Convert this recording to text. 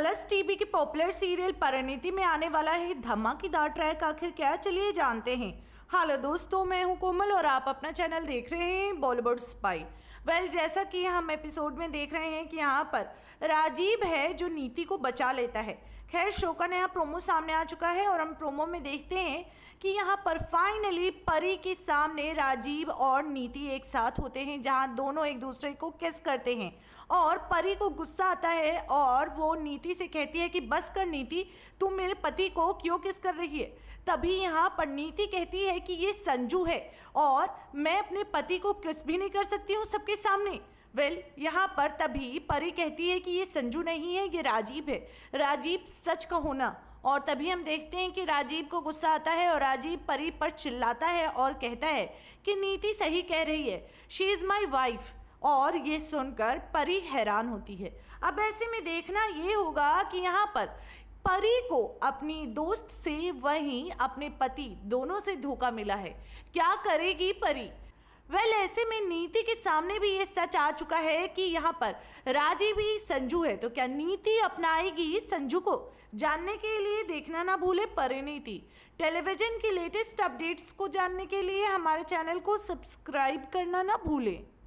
colours TV के popular serial Parineeti में आने वाला है धमाकेदार ट्रैक आखिर क्या चलिए जानते हैं हेलो दोस्तों मैं हूं कोमल और आप अपना चैनल देख रहे हैं बॉलीवुड स्पाई वेल well, जैसा कि हम एपिसोड में देख रहे हैं कि यहाँ पर राजीव है जो नीति को बचा लेता है खैर शो का नया प्रोमो सामने आ चुका है और हम प्रोमो में देखते हैं कि यहाँ पर फाइनली परी के सामने राजीव और नीति एक साथ होते हैं जहाँ दोनों एक दूसरे को किस करते हैं और परी को गुस्सा आता है और वो नीति से कहती है कि बस कर नीति तुम मेरे पति को क्यों किस कर रही है तभी यहाँ पर नीति कहती है कि ये संजू है और मैं अपने पति को किस भी नहीं कर सकती हूँ सबके सामने वेल well, यहाँ पर तभी परी कहती है कि ये संजू नहीं है ये राजीव है राजीव सच का होना और तभी हम देखते हैं कि राजीव को गुस्सा आता है और राजीव परी पर चिल्लाता है और कहता है कि नीति सही कह रही है शी इज़ माई वाइफ और ये सुनकर परी हैरान होती है अब ऐसे में देखना ये होगा कि यहाँ पर परी को अपनी दोस्त से वहीं अपने पति दोनों से धोखा मिला है क्या करेगी परी वेल ऐसे में नीति के सामने भी ये सच आ चुका है कि यहाँ पर राजीव ही संजू है तो क्या नीति अपनाएगी संजू को जानने के लिए देखना ना भूले परिणीति टेलीविजन की लेटेस्ट अपडेट्स को जानने के लिए हमारे चैनल को सब्सक्राइब करना ना भूलें